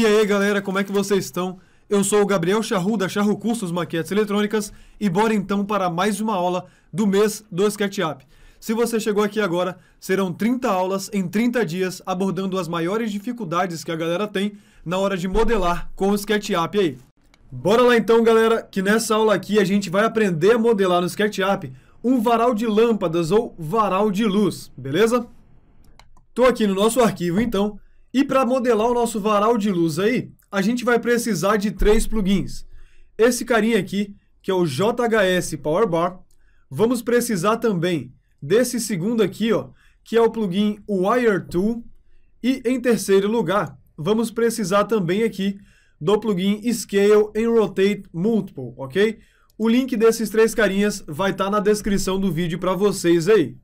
E aí galera, como é que vocês estão? Eu sou o Gabriel Charru da Charru Cursos Maquetes Eletrônicas e bora então para mais uma aula do mês do SketchUp. Se você chegou aqui agora, serão 30 aulas em 30 dias abordando as maiores dificuldades que a galera tem na hora de modelar com o SketchUp aí. Bora lá então galera, que nessa aula aqui a gente vai aprender a modelar no SketchUp um varal de lâmpadas ou varal de luz, beleza? Estou aqui no nosso arquivo então, e para modelar o nosso varal de luz aí, a gente vai precisar de três plugins. Esse carinha aqui, que é o JHS Power Bar, vamos precisar também desse segundo aqui, ó, que é o plugin Wire Tool, e em terceiro lugar, vamos precisar também aqui do plugin Scale and Rotate Multiple, ok? O link desses três carinhas vai estar tá na descrição do vídeo para vocês aí.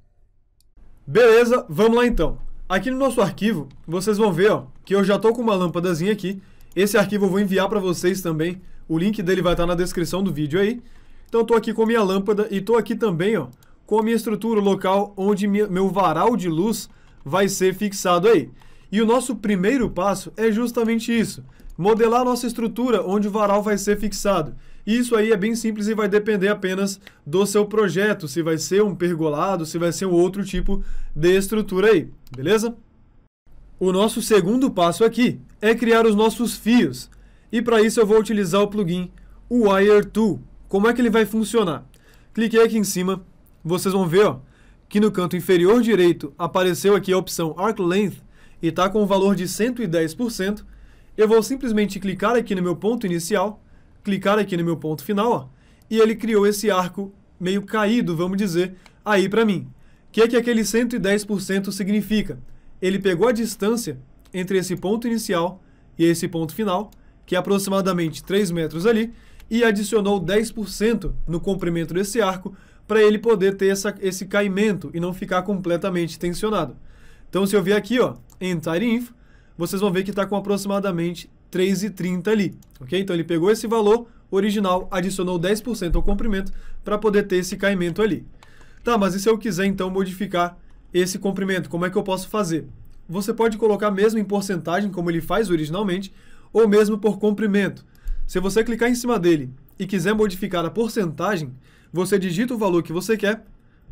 Beleza, vamos lá então. Aqui no nosso arquivo, vocês vão ver ó, que eu já estou com uma lâmpadazinha aqui. Esse arquivo eu vou enviar para vocês também. O link dele vai estar tá na descrição do vídeo aí. Então estou aqui com a minha lâmpada e estou aqui também ó, com a minha estrutura local onde meu varal de luz vai ser fixado aí. E o nosso primeiro passo é justamente isso modelar a nossa estrutura onde o varal vai ser fixado. Isso aí é bem simples e vai depender apenas do seu projeto, se vai ser um pergolado, se vai ser um outro tipo de estrutura aí, beleza? O nosso segundo passo aqui é criar os nossos fios. E para isso eu vou utilizar o plugin Wire Tool. Como é que ele vai funcionar? Cliquei aqui em cima, vocês vão ver ó, que no canto inferior direito apareceu aqui a opção Arc Length e está com o valor de 110%. Eu vou simplesmente clicar aqui no meu ponto inicial, clicar aqui no meu ponto final, ó, e ele criou esse arco meio caído, vamos dizer, aí para mim. O que é que aquele 110% significa? Ele pegou a distância entre esse ponto inicial e esse ponto final, que é aproximadamente 3 metros ali, e adicionou 10% no comprimento desse arco para ele poder ter essa, esse caimento e não ficar completamente tensionado. Então, se eu vier aqui, ó, em Tire Info, vocês vão ver que está com aproximadamente 3,30 ali, ok? Então ele pegou esse valor original, adicionou 10% ao comprimento para poder ter esse caimento ali. Tá, mas e se eu quiser então modificar esse comprimento, como é que eu posso fazer? Você pode colocar mesmo em porcentagem, como ele faz originalmente, ou mesmo por comprimento. Se você clicar em cima dele e quiser modificar a porcentagem, você digita o valor que você quer.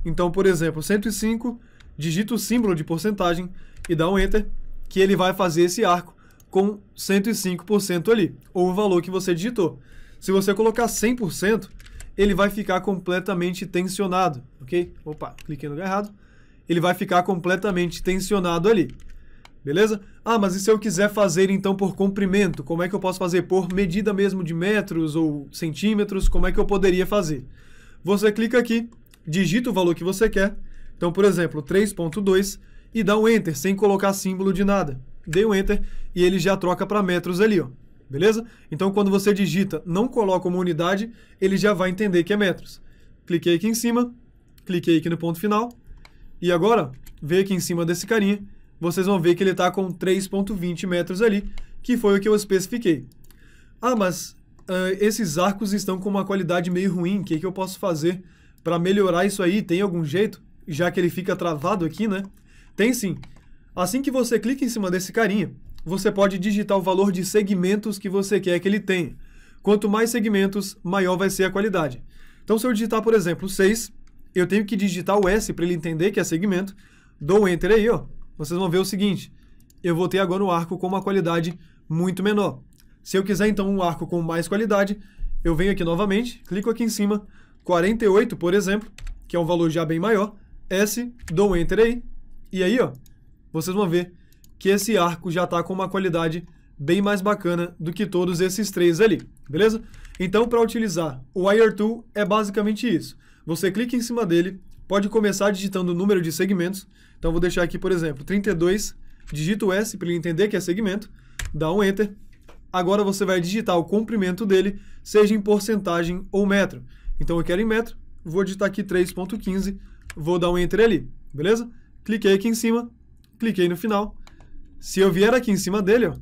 Então, por exemplo, 105, digita o símbolo de porcentagem e dá um Enter que ele vai fazer esse arco com 105% ali, ou o valor que você digitou. Se você colocar 100%, ele vai ficar completamente tensionado, ok? Opa, cliquei no lugar errado. Ele vai ficar completamente tensionado ali, beleza? Ah, mas e se eu quiser fazer então por comprimento? Como é que eu posso fazer? Por medida mesmo de metros ou centímetros? Como é que eu poderia fazer? Você clica aqui, digita o valor que você quer. Então, por exemplo, 3.2 e dá um Enter, sem colocar símbolo de nada. Dei um Enter e ele já troca para metros ali, ó. Beleza? Então, quando você digita, não coloca uma unidade, ele já vai entender que é metros. Cliquei aqui em cima, cliquei aqui no ponto final. E agora, vê aqui em cima desse carinha, vocês vão ver que ele está com 3.20 metros ali, que foi o que eu especifiquei. Ah, mas uh, esses arcos estão com uma qualidade meio ruim, o que, que eu posso fazer para melhorar isso aí? Tem algum jeito? Já que ele fica travado aqui, né? Tem sim. Assim que você clica em cima desse carinha, você pode digitar o valor de segmentos que você quer que ele tenha. Quanto mais segmentos, maior vai ser a qualidade. Então, se eu digitar, por exemplo, 6, eu tenho que digitar o S para ele entender que é segmento. Dou Enter aí, ó. Vocês vão ver o seguinte. Eu vou ter agora um arco com uma qualidade muito menor. Se eu quiser, então, um arco com mais qualidade, eu venho aqui novamente, clico aqui em cima, 48, por exemplo, que é um valor já bem maior, S, dou Enter aí, e aí, ó, vocês vão ver que esse arco já está com uma qualidade bem mais bacana do que todos esses três ali, beleza? Então, para utilizar o Wire Tool, é basicamente isso. Você clica em cima dele, pode começar digitando o número de segmentos. Então, vou deixar aqui, por exemplo, 32, digito S para ele entender que é segmento, dá um Enter. Agora você vai digitar o comprimento dele, seja em porcentagem ou metro. Então, eu quero em metro, vou digitar aqui 3.15, vou dar um Enter ali, beleza? cliquei aqui em cima, cliquei no final. Se eu vier aqui em cima dele, ó,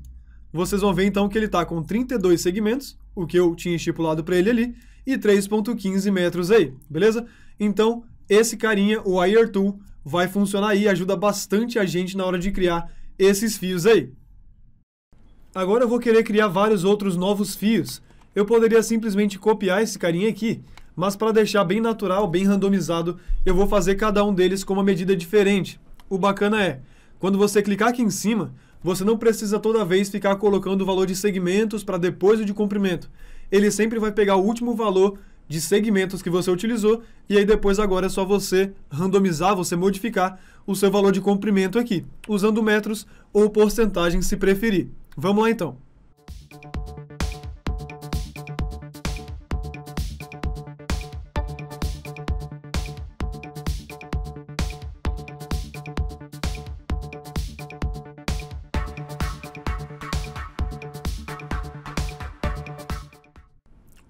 vocês vão ver então que ele está com 32 segmentos, o que eu tinha estipulado para ele ali, e 3.15 metros aí, beleza? Então, esse carinha, o Wire Tool, vai funcionar aí, ajuda bastante a gente na hora de criar esses fios aí. Agora eu vou querer criar vários outros novos fios. Eu poderia simplesmente copiar esse carinha aqui mas para deixar bem natural, bem randomizado, eu vou fazer cada um deles com uma medida diferente. O bacana é, quando você clicar aqui em cima, você não precisa toda vez ficar colocando o valor de segmentos para depois o de comprimento. Ele sempre vai pegar o último valor de segmentos que você utilizou e aí depois agora é só você randomizar, você modificar o seu valor de comprimento aqui, usando metros ou porcentagens se preferir. Vamos lá então.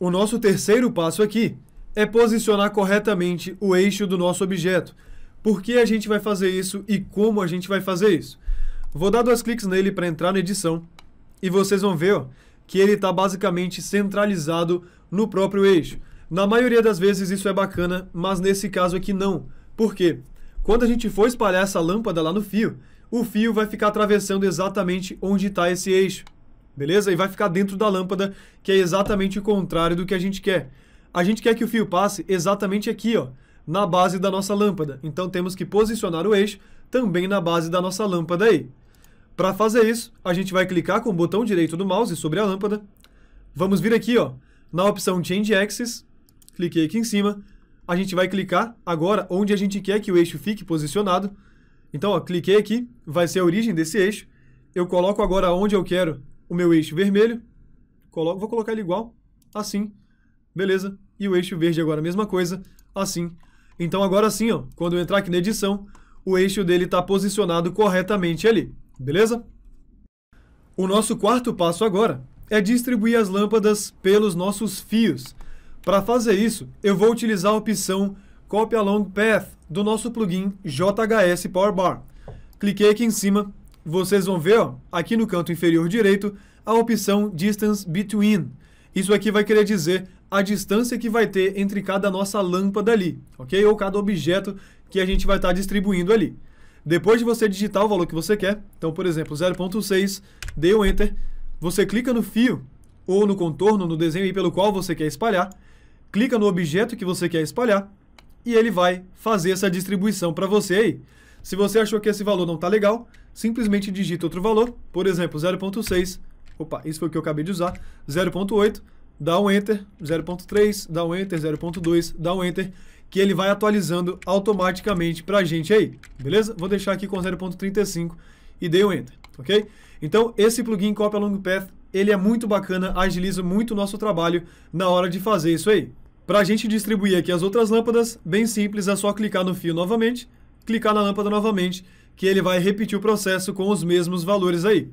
O nosso terceiro passo aqui é posicionar corretamente o eixo do nosso objeto. Por que a gente vai fazer isso e como a gente vai fazer isso? Vou dar dois cliques nele para entrar na edição e vocês vão ver ó, que ele está basicamente centralizado no próprio eixo. Na maioria das vezes isso é bacana, mas nesse caso aqui não. Por quê? Quando a gente for espalhar essa lâmpada lá no fio, o fio vai ficar atravessando exatamente onde está esse eixo beleza? E vai ficar dentro da lâmpada, que é exatamente o contrário do que a gente quer. A gente quer que o fio passe exatamente aqui, ó, na base da nossa lâmpada. Então temos que posicionar o eixo também na base da nossa lâmpada aí. Para fazer isso, a gente vai clicar com o botão direito do mouse sobre a lâmpada. Vamos vir aqui, ó, na opção Change Axis, cliquei aqui em cima. A gente vai clicar agora onde a gente quer que o eixo fique posicionado. Então, ó, cliquei aqui, vai ser a origem desse eixo. Eu coloco agora onde eu quero o meu eixo vermelho, coloco, vou colocar ele igual, assim, beleza. E o eixo verde agora a mesma coisa, assim. Então agora sim, ó, quando eu entrar aqui na edição, o eixo dele está posicionado corretamente ali, beleza? O nosso quarto passo agora é distribuir as lâmpadas pelos nossos fios. Para fazer isso, eu vou utilizar a opção Copy Along Path do nosso plugin JHS Power Bar. Cliquei aqui em cima vocês vão ver, ó, aqui no canto inferior direito, a opção Distance Between. Isso aqui vai querer dizer a distância que vai ter entre cada nossa lâmpada ali, ok? Ou cada objeto que a gente vai estar tá distribuindo ali. Depois de você digitar o valor que você quer, então, por exemplo, 0.6, dê o um Enter, você clica no fio ou no contorno, no desenho pelo qual você quer espalhar, clica no objeto que você quer espalhar e ele vai fazer essa distribuição para você aí. Se você achou que esse valor não está legal, simplesmente digita outro valor, por exemplo, 0.6, opa, isso foi o que eu acabei de usar, 0.8, dá um Enter, 0.3, dá um Enter, 0.2, dá um Enter, que ele vai atualizando automaticamente para a gente aí, beleza? Vou deixar aqui com 0.35 e dei um Enter, ok? Então, esse plugin Copy Along Path, ele é muito bacana, agiliza muito o nosso trabalho na hora de fazer isso aí. Para a gente distribuir aqui as outras lâmpadas, bem simples, é só clicar no fio novamente, clicar na lâmpada novamente que ele vai repetir o processo com os mesmos valores aí.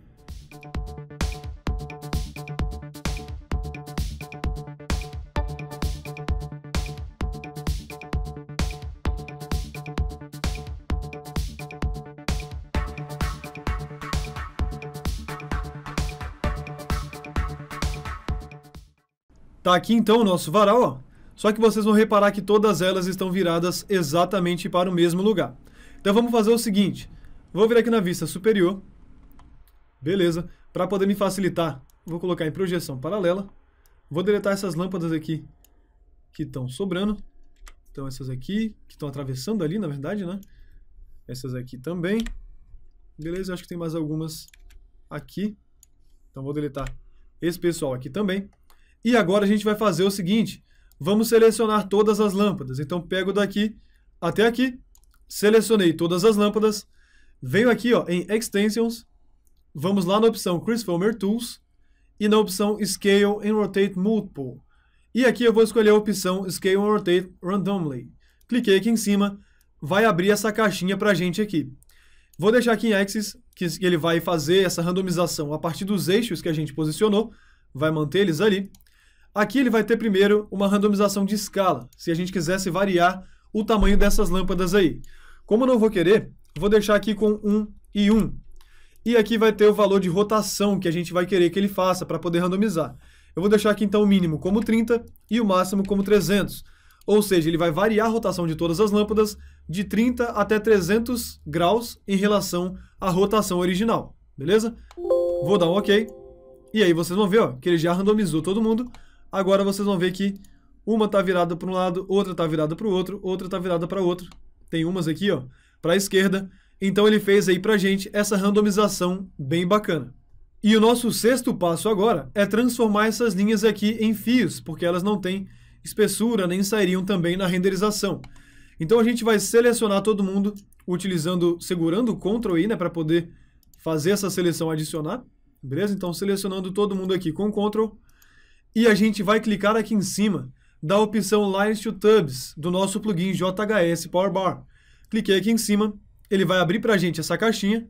Tá aqui então o nosso varal, ó. Só que vocês vão reparar que todas elas estão viradas exatamente para o mesmo lugar. Então vamos fazer o seguinte, Vou vir aqui na vista superior. Beleza. Para poder me facilitar, vou colocar em projeção paralela. Vou deletar essas lâmpadas aqui que estão sobrando. Então essas aqui, que estão atravessando ali, na verdade, né? Essas aqui também. Beleza, acho que tem mais algumas aqui. Então vou deletar esse pessoal aqui também. E agora a gente vai fazer o seguinte. Vamos selecionar todas as lâmpadas. Então pego daqui até aqui. Selecionei todas as lâmpadas. Venho aqui ó, em Extensions, vamos lá na opção Chris Filmer Tools e na opção Scale and Rotate Multiple. E aqui eu vou escolher a opção Scale and Rotate Randomly. Cliquei aqui em cima, vai abrir essa caixinha para a gente aqui. Vou deixar aqui em Axis, que ele vai fazer essa randomização a partir dos eixos que a gente posicionou, vai manter eles ali. Aqui ele vai ter primeiro uma randomização de escala, se a gente quisesse variar o tamanho dessas lâmpadas aí. Como eu não vou querer, Vou deixar aqui com 1 e 1. E aqui vai ter o valor de rotação que a gente vai querer que ele faça para poder randomizar. Eu vou deixar aqui então o mínimo como 30 e o máximo como 300. Ou seja, ele vai variar a rotação de todas as lâmpadas de 30 até 300 graus em relação à rotação original, beleza? Vou dar um OK. E aí vocês vão ver ó, que ele já randomizou todo mundo. Agora vocês vão ver que uma está virada para um lado, outra está virada para o outro, outra está virada para outro. Tem umas aqui ó, para a esquerda. Então ele fez aí para a gente essa randomização bem bacana. E o nosso sexto passo agora é transformar essas linhas aqui em fios, porque elas não têm espessura nem sairiam também na renderização. Então a gente vai selecionar todo mundo utilizando, segurando o Ctrl aí, né, para poder fazer essa seleção adicionar. Beleza? Então selecionando todo mundo aqui com Ctrl e a gente vai clicar aqui em cima da opção Lines to Tubs do nosso plugin JHS Powerbar. Cliquei aqui em cima, ele vai abrir para a gente essa caixinha.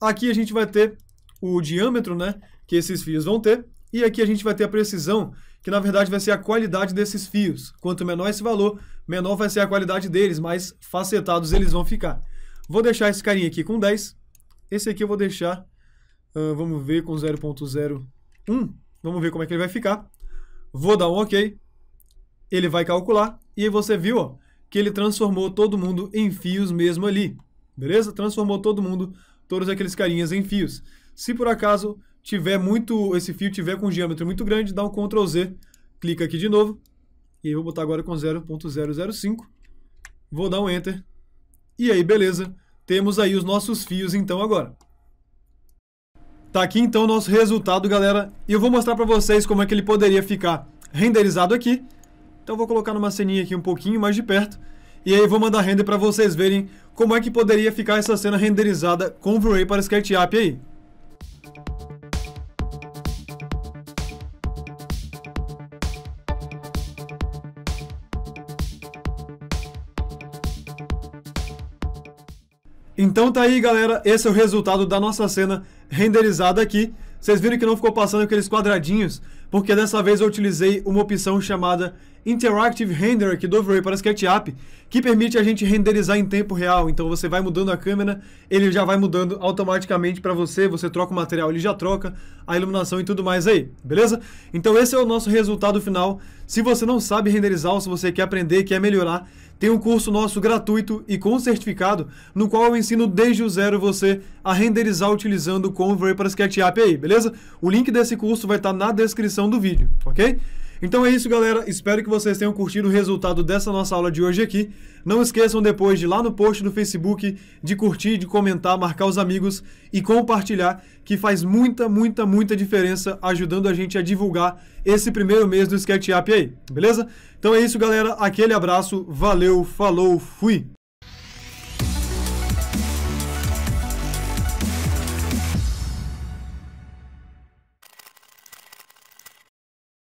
Aqui a gente vai ter o diâmetro né, que esses fios vão ter. E aqui a gente vai ter a precisão, que na verdade vai ser a qualidade desses fios. Quanto menor esse valor, menor vai ser a qualidade deles, mais facetados eles vão ficar. Vou deixar esse carinha aqui com 10. Esse aqui eu vou deixar, uh, vamos ver, com 0.01. Vamos ver como é que ele vai ficar. Vou dar um OK. Ele vai calcular. E você viu, ó, que ele transformou todo mundo em fios mesmo ali. Beleza? Transformou todo mundo, todos aqueles carinhas em fios. Se por acaso tiver muito, esse fio tiver com um diâmetro muito grande, dá um Ctrl Z, clica aqui de novo. E aí eu vou botar agora com 0.005. Vou dar um Enter. E aí, beleza. Temos aí os nossos fios então agora. Tá aqui então o nosso resultado, galera. E eu vou mostrar para vocês como é que ele poderia ficar renderizado aqui então vou colocar numa ceninha aqui um pouquinho mais de perto. E aí vou mandar render para vocês verem como é que poderia ficar essa cena renderizada com o ray para SketchUp aí. Então tá aí, galera, esse é o resultado da nossa cena renderizada aqui. Vocês viram que não ficou passando aqueles quadradinhos, porque dessa vez eu utilizei uma opção chamada Interactive Render aqui do Overlay para SketchUp, que permite a gente renderizar em tempo real. Então você vai mudando a câmera, ele já vai mudando automaticamente para você, você troca o material, ele já troca a iluminação e tudo mais aí, beleza? Então esse é o nosso resultado final. Se você não sabe renderizar ou se você quer aprender, quer melhorar, tem um curso nosso gratuito e com certificado, no qual eu ensino desde o zero você a renderizar utilizando o Convert para SketchUp aí, beleza? O link desse curso vai estar tá na descrição descrição do vídeo, ok? Então é isso, galera. Espero que vocês tenham curtido o resultado dessa nossa aula de hoje aqui. Não esqueçam depois de lá no post do Facebook de curtir, de comentar, marcar os amigos e compartilhar, que faz muita, muita, muita diferença ajudando a gente a divulgar esse primeiro mês do SketchUp aí, beleza? Então é isso, galera. Aquele abraço. Valeu, falou, fui.